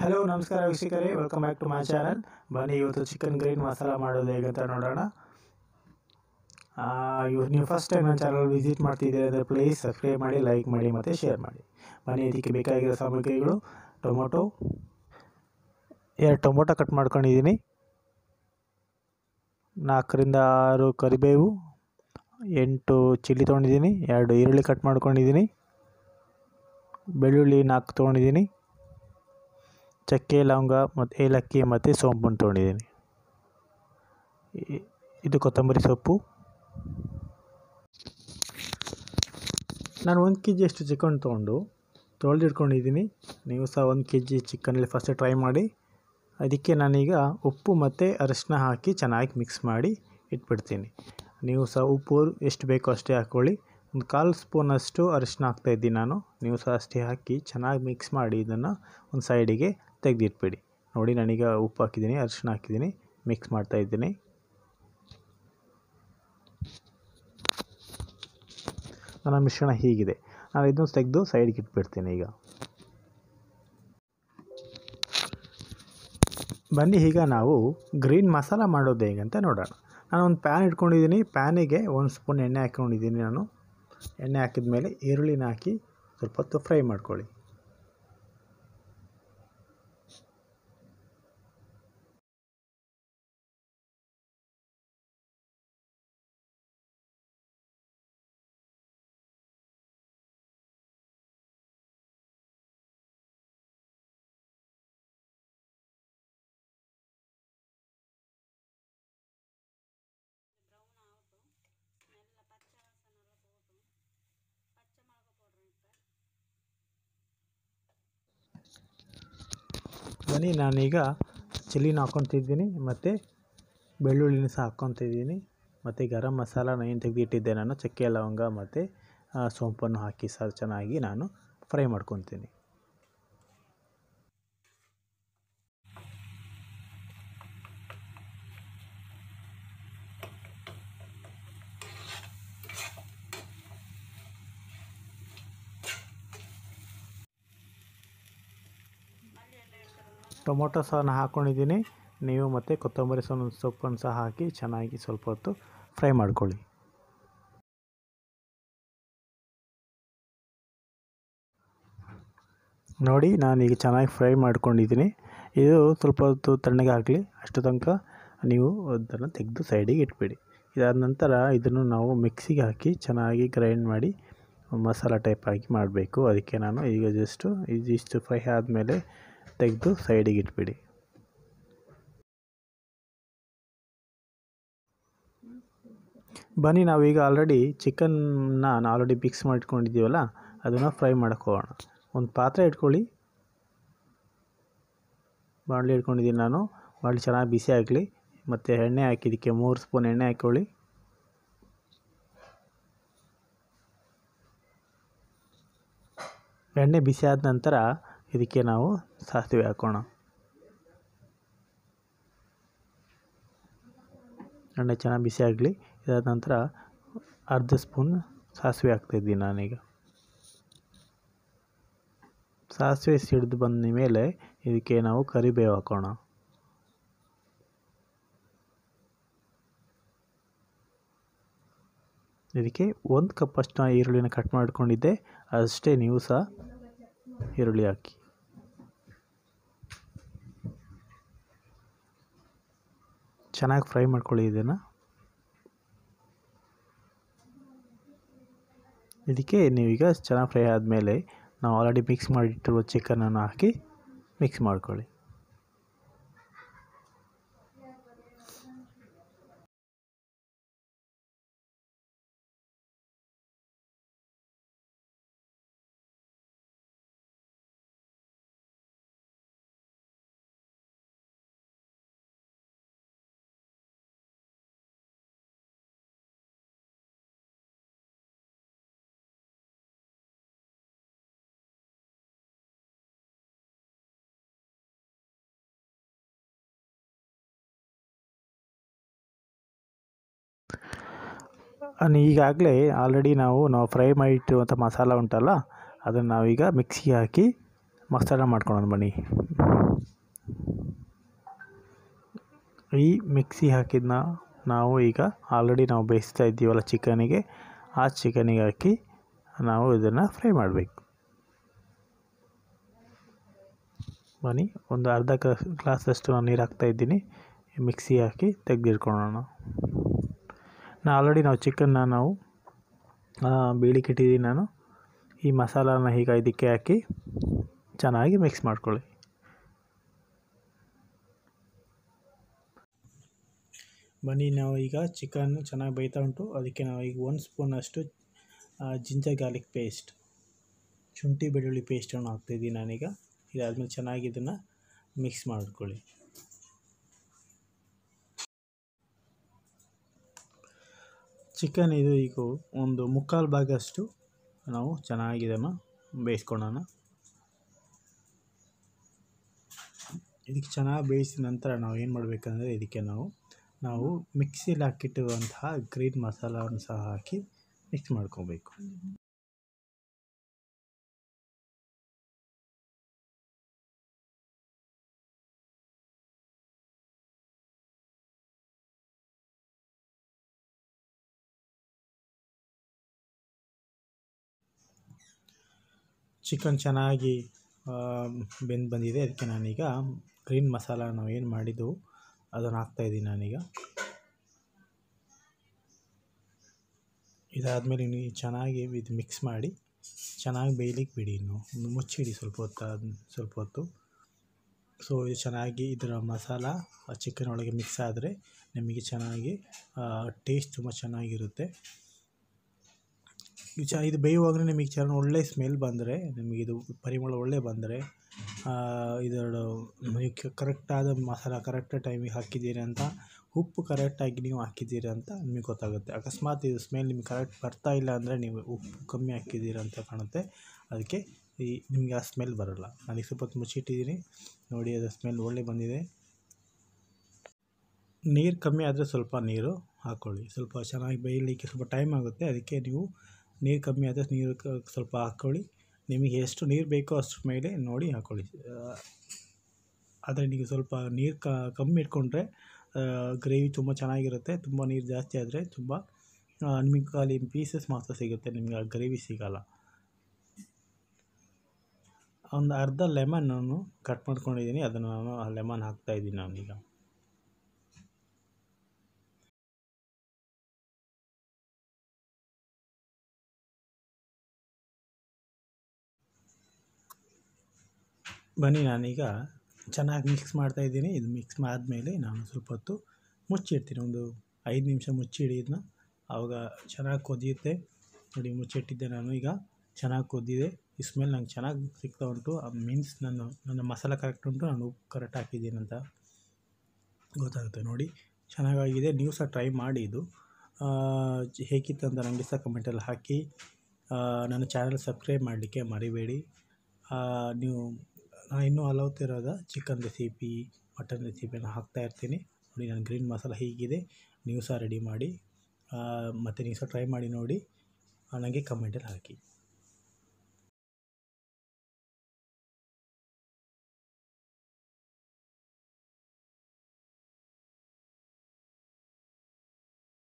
hello ನಮಸ್ಕಾರ ವೀಕ್ಷಕರೇ welcome back to my channel ಬನ್ನಿ ಇವತ್ತು ಚಿಕನ್ ಗ್ರೀನ್ ಮಸಾಲ ಮಾಡೋದು ಹೇಗೆ ಅಂತ ನೋಡೋಣ ಇವ್ರು ನೀವು ಫಸ್ಟ್ ಟೈಮ್ ನನ್ನ ಚಾನಲ್ ವಿಸಿಟ್ ಮಾಡ್ತಿದ್ದೀರಿ ಅಂದರೆ ಪ್ಲೀಸ್ ಸಬ್ಸ್ಕ್ರೈಬ್ ಮಾಡಿ ಲೈಕ್ ಮಾಡಿ ಮತ್ತು ಶೇರ್ ಮಾಡಿ ಬನ್ನಿ ಇದಕ್ಕೆ ಬೇಕಾಗಿರೋ ಸಾಮಗ್ರಿಗಳು ಟೊಮೊಟೊ ಎರಡು ಟೊಮೊಟೊ ಕಟ್ ಮಾಡ್ಕೊಂಡಿದ್ದೀನಿ ನಾಲ್ಕರಿಂದ ಆರು ಕರಿಬೇವು ಎಂಟು ಚಿಲ್ಲಿ ತೊಗೊಂಡಿದ್ದೀನಿ ಎರಡು ಈರುಳ್ಳಿ ಕಟ್ ಮಾಡ್ಕೊಂಡಿದ್ದೀನಿ ಬೆಳ್ಳುಳ್ಳಿ ನಾಲ್ಕು ತೊಗೊಂಡಿದ್ದೀನಿ ಚಕ್ಕೆ ಲವಂಗ ಮತ್ತು ಏಲಕ್ಕಿ ಮತ್ತು ಸೋಂಪನ್ನು ತೊಗೊಂಡಿದ್ದೀನಿ ಇದು ಕೊತ್ತಂಬರಿ ಸೊಪ್ಪು ನಾನು ಒಂದು ಕೆ ಜಿಯಷ್ಟು ಚಿಕನ್ ತೊಗೊಂಡು ತೊಳೆದಿಟ್ಕೊಂಡಿದ್ದೀನಿ ನೀವು ಸಹ ಒಂದು ಕೆ ಜಿ ಚಿಕನಲ್ಲಿ ಫಸ್ಟ್ ಟ್ರೈ ಮಾಡಿ ಅದಕ್ಕೆ ನಾನೀಗ ಉಪ್ಪು ಮತ್ತು ಅರಿಶಿನ ಹಾಕಿ ಚೆನ್ನಾಗಿ ಮಿಕ್ಸ್ ಮಾಡಿ ಇಟ್ಬಿಡ್ತೀನಿ ನೀವು ಸಹ ಉಪ್ಪು ಎಷ್ಟು ಬೇಕೋ ಅಷ್ಟೇ ಹಾಕ್ಕೊಳ್ಳಿ ಒಂದು ಕಾಲು ಸ್ಪೂನಷ್ಟು ಅರಿಶಿನ ಹಾಕ್ತಾಯಿದ್ದೀನಿ ನಾನು ನೀವು ಸಹ ಅಷ್ಟೇ ಹಾಕಿ ಚೆನ್ನಾಗಿ ಮಿಕ್ಸ್ ಮಾಡಿ ಇದನ್ನು ಒಂದು ಸೈಡಿಗೆ ತೆಗೆದಿಟ್ಬಿಡಿ ನೋಡಿ ನಾನೀಗ ಉಪ್ಪು ಹಾಕಿದ್ದೀನಿ ಅರಿಶಿಣ ಹಾಕಿದ್ದೀನಿ ಮಿಕ್ಸ್ ಮಾಡ್ತಾ ಇದ್ದೀನಿ ನನ್ನ ಮಿಶ್ರಣ ಹೀಗಿದೆ ನಾನು ಇದನ್ನು ತೆಗೆದು ಸೈಡ್ಗೆ ಇಟ್ಬಿಡ್ತೀನಿ ಈಗ ಬನ್ನಿ ಈಗ ನಾವು ಗ್ರೀನ್ ಮಸಾಲ ಮಾಡೋದು ಹೇಗಂತ ನೋಡೋಣ ನಾನು ಒಂದು ಪ್ಯಾನ್ ಇಟ್ಕೊಂಡಿದ್ದೀನಿ ಪ್ಯಾನಿಗೆ ಒಂದು ಸ್ಪೂನ್ ಎಣ್ಣೆ ಹಾಕ್ಕೊಂಡಿದ್ದೀನಿ ನಾನು ಎಣ್ಣೆ ಹಾಕಿದ ಮೇಲೆ ಈರುಳ್ಳಿನ ಹಾಕಿ ಸ್ವಲ್ಪ ಹೊತ್ತು ಫ್ರೈ ಮಾಡ್ಕೊಳ್ಳಿ ಬನ್ನಿ ನಾನೀಗ ಚಿಲ್ಲಿನ ಹಾಕ್ಕೊತಿದ್ದೀನಿ ಮತ್ತು ಬೆಳ್ಳುಳ್ಳಿನ ಸಹ ಹಾಕ್ಕೊತಿದ್ದೀನಿ ಮತ್ತು ಗರಂ ಮಸಾಲ ಏನು ತೆಗೆದಿಟ್ಟಿದ್ದೆ ನಾನು ಚಕ್ಕೆ ಲವಂಗ ಮತ್ತು ಸೋಂಪನ್ನು ಹಾಕಿ ಸಹ ಚೆನ್ನಾಗಿ ನಾನು ಫ್ರೈ ಮಾಡ್ಕೊತೀನಿ ಟೊಮೊಟೊ ಸಹ ಹಾಕ್ಕೊಂಡಿದ್ದೀನಿ ನೀವು ಮತ್ತು ಕೊತ್ತಂಬರಿ ಸಹ ಸೊಪ್ಪನ್ನು ಸಹ ಹಾಕಿ ಚೆನ್ನಾಗಿ ಸ್ವಲ್ಪ ಹೊತ್ತು ಫ್ರೈ ಮಾಡ್ಕೊಳ್ಳಿ ನೋಡಿ ನಾನೀಗ ಚೆನ್ನಾಗಿ ಫ್ರೈ ಮಾಡ್ಕೊಂಡಿದ್ದೀನಿ ಇದು ಸ್ವಲ್ಪ ಹೊತ್ತು ತಣ್ಣಗೆ ಹಾಕಲಿ ಅಷ್ಟು ತನಕ ನೀವು ಅದನ್ನು ತೆಗೆದು ಸೈಡಿಗೆ ಇಟ್ಬಿಡಿ ಇದಾದ ನಂತರ ಇದನ್ನು ನಾವು ಮಿಕ್ಸಿಗೆ ಹಾಕಿ ಚೆನ್ನಾಗಿ ಗ್ರೈಂಡ್ ಮಾಡಿ ಮಸಾಲ ಟೈಪ್ ಆಗಿ ಮಾಡಬೇಕು ಅದಕ್ಕೆ ನಾನು ಈಗ ಜಸ್ಟು ಇದಿಷ್ಟು ಫ್ರೈ ಆದಮೇಲೆ ತೆಗೆದು ಸೈಡಿಗೆ ಇಟ್ಬಿಡಿ ಬನ್ನಿ ನಾವೀಗ ಆಲ್ರೆಡಿ ಚಿಕನ್ನ ಆಲ್ರೆಡಿ ಮಿಕ್ಸ್ ಮಾಡಿಟ್ಕೊಂಡಿದ್ದೀವಲ್ಲ ಅದನ್ನು ಫ್ರೈ ಮಾಡ್ಕೋಣ ಒಂದು ಪಾತ್ರೆ ಇಟ್ಕೊಳ್ಳಿ ಬಾಣಲಿ ಇಟ್ಕೊಂಡಿದ್ದೀನಿ ನಾನು ಬಾಣಲಿ ಚೆನ್ನಾಗಿ ಬಿಸಿ ಆಗಲಿ ಮತ್ತು ಎಣ್ಣೆ ಹಾಕಿದ್ದಕ್ಕೆ ಮೂರು ಸ್ಪೂನ್ ಎಣ್ಣೆ ಹಾಕ್ಕೊಳ್ಳಿ ಎಣ್ಣೆ ಬಿಸಿ ಆದ ನಂತರ ಇದಕ್ಕೆ ನಾವು ಸಾಸಿವೆ ಹಾಕೋಣ ಎಣ್ಣೆ ಚೆನ್ನಾಗಿ ಬಿಸಿ ಆಗಲಿ ಇದಾದ ನಂತರ ಅರ್ಧ ಸ್ಪೂನ್ ಸಾಸಿವೆ ಹಾಕ್ತಾಯಿದ್ದೀನಿ ನಾನೀಗ ಸಾಸಿವೆ ಸಿಡಿದು ಬಂದ ಮೇಲೆ ಇದಕ್ಕೆ ನಾವು ಕರಿಬೇವು ಹಾಕೋಣ ಇದಕ್ಕೆ ಒಂದು ಕಪ್ಪಷ್ಟು ಈರುಳ್ಳಿನ ಕಟ್ ಮಾಡಿಕೊಂಡಿದ್ದೆ ಅಷ್ಟೇ ನೀವು ಸಹ ಈರುಳ್ಳಿ ಹಾಕಿ ಚೆನ್ನಾಗಿ ಫ್ರೈ ಮಾಡ್ಕೊಳ್ಳಿ ಇದನ್ನು ಇದಕ್ಕೆ ನೀವೀಗ ಚೆನ್ನಾಗಿ ಫ್ರೈ ಆದಮೇಲೆ ನಾವು ಆಲ್ರೆಡಿ ಮಿಕ್ಸ್ ಮಾಡಿಟ್ಟಿರುವ ಚಿಕನನ್ನು ಹಾಕಿ ಮಿಕ್ಸ್ ಮಾಡ್ಕೊಳ್ಳಿ ಈಗಾಗಲೇ ಆಲ್ರೆಡಿ ನಾವು ನಾವು ಫ್ರೈ ಮಾಡಿಟ್ಟಿರುವಂಥ ಮಸಾಲ ಉಂಟಲ್ಲ ಅದನ್ನು ನಾವೀಗ ಮಿಕ್ಸಿ ಹಾಕಿ ಮಸಾಲ ಮಾಡ್ಕೊಳೋಣ ಬನ್ನಿ ಈ ಮಿಕ್ಸಿ ಹಾಕಿದ್ನ ನಾವು ಈಗ ಆಲ್ರೆಡಿ ನಾವು ಬೇಯಿಸ್ತಾ ಇದ್ದೀವಲ್ಲ ಚಿಕನಿಗೆ ಆ ಚಿಕನಿಗೆ ಹಾಕಿ ನಾವು ಇದನ್ನು ಫ್ರೈ ಮಾಡಬೇಕು ಬನ್ನಿ ಒಂದು ಅರ್ಧ ಗ್ಲಾಸಷ್ಟು ನಾನು ನೀರು ಹಾಕ್ತಾಯಿದ್ದೀನಿ ಮಿಕ್ಸಿ ಹಾಕಿ ತೆಗೆದಿಟ್ಕೊಳ್ಳೋಣ ನಾ ಆಲ್ರೆಡಿ ನಾವು ಚಿಕನ್ನ ನಾವು ಬೇಳಿಕಿಟ್ಟಿದ್ದೀನಿ ನಾನು ಈ ಮಸಾಲಾನ ಈಗ ಇದಕ್ಕೆ ಹಾಕಿ ಚೆನ್ನಾಗಿ ಮಿಕ್ಸ್ ಮಾಡ್ಕೊಳ್ಳಿ ಬನ್ನಿ ನಾವು ಈಗ ಚಿಕನ್ ಚೆನ್ನಾಗಿ ಬೈತಾ ಉಂಟು ಅದಕ್ಕೆ ನಾವು ಈಗ ಒಂದು ಸ್ಪೂನ್ ಅಷ್ಟು ಜಿಂಜರ್ ಗಾರ್ಲಿಕ್ ಪೇಸ್ಟ್ ಶುಂಠಿ ಬೆಳ್ಳುಳ್ಳಿ ಪೇಸ್ಟನ್ನು ಹಾಕ್ತಿದ್ದೀನಿ ನಾನೀಗ ಇದಾದಮೇಲೆ ಚೆನ್ನಾಗಿ ಇದನ್ನು ಮಿಕ್ಸ್ ಮಾಡ್ಕೊಳ್ಳಿ ಚಿಕನ್ ಇದು ಈಗ ಒಂದು ಮುಕ್ಕಾಲು ಭಾಗಷ್ಟು ನಾವು ಚೆನ್ನಾಗಿ ಇದನ್ನು ಬೇಯಿಸ್ಕೊಳ್ಳೋಣ ಇದಕ್ಕೆ ಚೆನ್ನಾಗಿ ಬೇಯಿಸಿದ ನಂತರ ನಾವು ಏನು ಮಾಡಬೇಕಂದ್ರೆ ಇದಕ್ಕೆ ನಾವು ನಾವು ಮಿಕ್ಸಿಲಿ ಹಾಕಿಟ್ಟಿರುವಂತಹ ಗ್ರೀನ್ ಮಸಾಲವನ್ನು ಸಹ ಹಾಕಿ ಮಿಕ್ಸ್ ಮಾಡ್ಕೋಬೇಕು ಚಿಕನ್ ಚೆನ್ನಾಗಿ ಬೆಂದು ಬಂದಿದೆ ಅದಕ್ಕೆ ನಾನೀಗ ಗ್ರೀನ್ ಮಸಾಲ ನಾವು ಏನು ಮಾಡಿದ್ದೆವು ಅದನ್ನು ಹಾಕ್ತಾಯಿದ್ದೀನಿ ನಾನೀಗ ಇದಾದಮೇಲೆ ನೀವು ಚೆನ್ನಾಗಿ ಇದು ಮಿಕ್ಸ್ ಮಾಡಿ ಚೆನ್ನಾಗಿ ಬೇಯಲಿಕ್ಕೆ ಬಿಡಿ ಇನ್ನು ಮುಚ್ಚಿಡಿ ಸ್ವಲ್ಪ ಹೊತ್ತು ಸ್ವಲ್ಪ ಹೊತ್ತು ಸೊ ಇದು ಚೆನ್ನಾಗಿ ಇದರ ಮಸಾಲ ಚಿಕನ್ ಒಳಗೆ ಮಿಕ್ಸ್ ಆದರೆ ನಿಮಗೆ ಚೆನ್ನಾಗಿ ಟೇಸ್ಟ್ ತುಂಬ ಚೆನ್ನಾಗಿರುತ್ತೆ ಈ ಚ ಇದು ಬೇಯುವಾಗಲೇ ನಿಮಗೆ ಚೆನ್ನಾಗಿ ಒಳ್ಳೆಯ ಸ್ಮೆಲ್ ಬಂದರೆ ನಿಮಗಿದು ಪರಿಮಳ ಒಳ್ಳೆ ಬಂದರೆ ಇದರಡು ಕರೆಕ್ಟಾದ ಮಸಾಲ ಕರೆಕ್ಟ್ ಟೈಮಿಗೆ ಹಾಕಿದ್ದೀರಿ ಅಂತ ಉಪ್ಪು ಕರೆಕ್ಟಾಗಿ ನೀವು ಹಾಕಿದ್ದೀರಿ ಅಂತ ನಿಮಗೆ ಗೊತ್ತಾಗುತ್ತೆ ಅಕಸ್ಮಾತ್ ಇದು ಸ್ಮೆಲ್ ನಿಮ್ಗೆ ಕರೆಕ್ಟ್ ಬರ್ತಾ ಇಲ್ಲ ಅಂದರೆ ನೀವು ಉಪ್ಪು ಕಮ್ಮಿ ಹಾಕಿದ್ದೀರ ಅಂತ ಕಾಣುತ್ತೆ ಅದಕ್ಕೆ ಈ ನಿಮಗೆ ಆ ಸ್ಮೆಲ್ ಬರೋಲ್ಲ ನಾನು ಸ್ವಲ್ಪ ಮುಚ್ಚಿಟ್ಟಿದ್ದೀನಿ ನೋಡಿ ಅದು ಸ್ಮೆಲ್ ಒಳ್ಳೆ ಬಂದಿದೆ ನೀರು ಕಮ್ಮಿ ಆದರೆ ಸ್ವಲ್ಪ ನೀರು ಹಾಕ್ಕೊಳ್ಳಿ ಸ್ವಲ್ಪ ಚೆನ್ನಾಗಿ ಬೇಯಲಿಕ್ಕೆ ಸ್ವಲ್ಪ ಟೈಮ್ ಆಗುತ್ತೆ ಅದಕ್ಕೆ ನೀವು ನೀರು ಕಮ್ಮಿ ಆದರೆ ನೀರು ಸ್ವಲ್ಪ ಹಾಕ್ಕೊಳ್ಳಿ ನಿಮಗೆ ಎಷ್ಟು ನೀರು ಬೇಕೋ ಅಷ್ಟು ಮೇಲೆ ನೋಡಿ ಹಾಕ್ಕೊಳ್ಳಿ ಆದರೆ ನೀವು ಸ್ವಲ್ಪ ನೀರು ಕಮ್ಮಿ ಇಟ್ಕೊಂಡ್ರೆ ಗ್ರೇವಿ ತುಂಬ ಚೆನ್ನಾಗಿರುತ್ತೆ ತುಂಬ ನೀರು ಜಾಸ್ತಿ ಆದರೆ ತುಂಬ ನಿಮಗೆ ಖಾಲಿ ಪೀಸಸ್ ಮಾತ್ರ ಸಿಗುತ್ತೆ ನಿಮಗೆ ಆ ಗ್ರೇವಿ ಸಿಗೋಲ್ಲ ಒಂದು ಅರ್ಧ ನಾನು ಕಟ್ ಮಾಡ್ಕೊಂಡಿದ್ದೀನಿ ಅದನ್ನು ನಾನು ಲೆಮನ್ ಹಾಕ್ತಾಯಿದ್ದೀನಿ ನಾನೀಗ ಬನ್ನಿ ನಾನೀಗ ಚೆನ್ನಾಗಿ ಮಿಕ್ಸ್ ಮಾಡ್ತಾ ಇದ್ದೀನಿ ಇದು ಮಿಕ್ಸ್ ಆದಮೇಲೆ ನಾನು ಸ್ವಲ್ಪ ಹೊತ್ತು ಮುಚ್ಚಿಡ್ತೀನಿ ಒಂದು ಐದು ನಿಮಿಷ ಮುಚ್ಚಿಡಿ ಇದನ್ನ ಆವಾಗ ಚೆನ್ನಾಗಿ ಕುದಿಯುತ್ತೆ ನೋಡಿ ಮುಚ್ಚಿಟ್ಟಿದ್ದೆ ನಾನು ಈಗ ಚೆನ್ನಾಗಿ ಕುದ್ದಿದೆ ಈ ಸ್ಮೆಲ್ ನಂಗೆ ಚೆನ್ನಾಗಿ ಸಿಗ್ತಾ ಉಂಟು ಮೀನ್ಸ್ ನಾನು ನನ್ನ ಮಸಾಲ ಕರೆಕ್ಟ್ ಉಂಟು ನಾನು ಉಪ್ಪು ಕರೆಕ್ಟ್ ಹಾಕಿದ್ದೀನಂತ ಅಂತ ಗೊತ್ತಾಗುತ್ತೆ ನೋಡಿ ಚೆನ್ನಾಗಾಗಿದೆ ನೀವು ಸಹ ಟ್ರೈ ಮಾಡಿ ಇದು ಹೇಗಿತ್ತು ಅಂತ ನನಗೆ ಸಹ ಕಮೆಂಟಲ್ಲಿ ಹಾಕಿ ನನ್ನ ಚಾನಲ್ ಸಬ್ಸ್ಕ್ರೈಬ್ ಮಾಡಲಿಕ್ಕೆ ಮರಿಬೇಡಿ ನೀವು ನಾನು ಇನ್ನೂ ಹಲವು ಚಿಕನ್ ರೆಸಿಪಿ ಮಟನ್ ರೆಸಿಪಿಯನ್ನು ಹಾಕ್ತಾಯಿರ್ತೀನಿ ನೋಡಿ ನಾನು ಗ್ರೀನ್ ಮಸಾಲ ಹೀಗಿದೆ ನೀವು ಸಹ ರೆಡಿ ಮಾಡಿ ಮತ್ತು ನೀವು ಸಹ ಟ್ರೈ ಮಾಡಿ ನೋಡಿ ನನಗೆ ಕಮೆಂಟಲ್ಲಿ ಹಾಕಿ